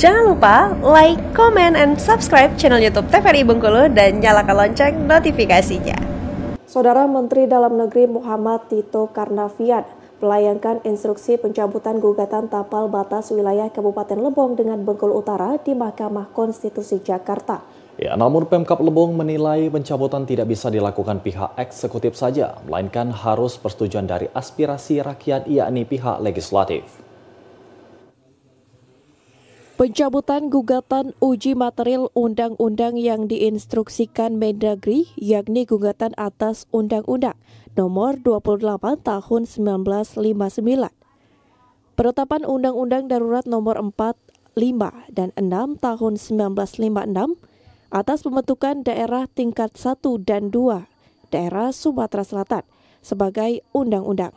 Jangan lupa like, comment, and subscribe channel YouTube TVRI Bengkulu dan nyalakan lonceng notifikasinya. Saudara Menteri Dalam Negeri Muhammad Tito Karnavian melayangkan instruksi pencabutan gugatan tapal batas wilayah Kabupaten Lebong dengan Bengkulu Utara di Mahkamah Konstitusi Jakarta. Ya, namun Pemkap Lebong menilai pencabutan tidak bisa dilakukan pihak eksekutif saja, melainkan harus persetujuan dari aspirasi rakyat yakni pihak legislatif. Pencabutan gugatan uji material undang-undang yang diinstruksikan Mendagri, yakni gugatan atas Undang-Undang Nomor 28 Tahun 1959. Penetapan Undang-Undang Darurat Nomor 4, 5, dan 6 Tahun 1956 atas pembentukan daerah tingkat 1 dan 2, daerah Sumatera Selatan, sebagai undang-undang.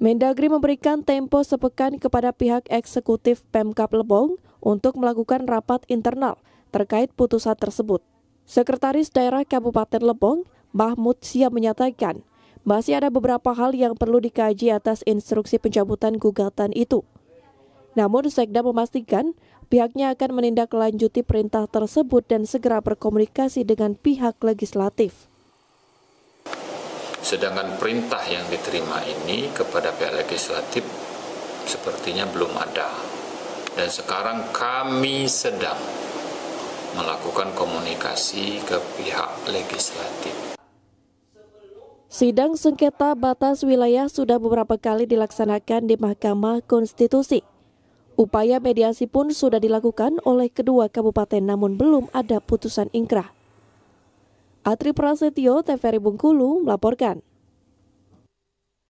Mendagri memberikan tempo sepekan kepada pihak eksekutif Pemkap Lebong untuk melakukan rapat internal terkait putusan tersebut. Sekretaris Daerah Kabupaten Lebong, Mahmud Sia menyatakan, masih ada beberapa hal yang perlu dikaji atas instruksi pencabutan gugatan itu. Namun Sekda memastikan pihaknya akan menindaklanjuti perintah tersebut dan segera berkomunikasi dengan pihak legislatif. Sedangkan perintah yang diterima ini kepada pihak legislatif sepertinya belum ada dan sekarang kami sedang melakukan komunikasi ke pihak legislatif. Sidang sengketa batas wilayah sudah beberapa kali dilaksanakan di Mahkamah Konstitusi. Upaya mediasi pun sudah dilakukan oleh kedua kabupaten namun belum ada putusan ingkrah. Atri Prasetyo, TVRI Bungkulu melaporkan.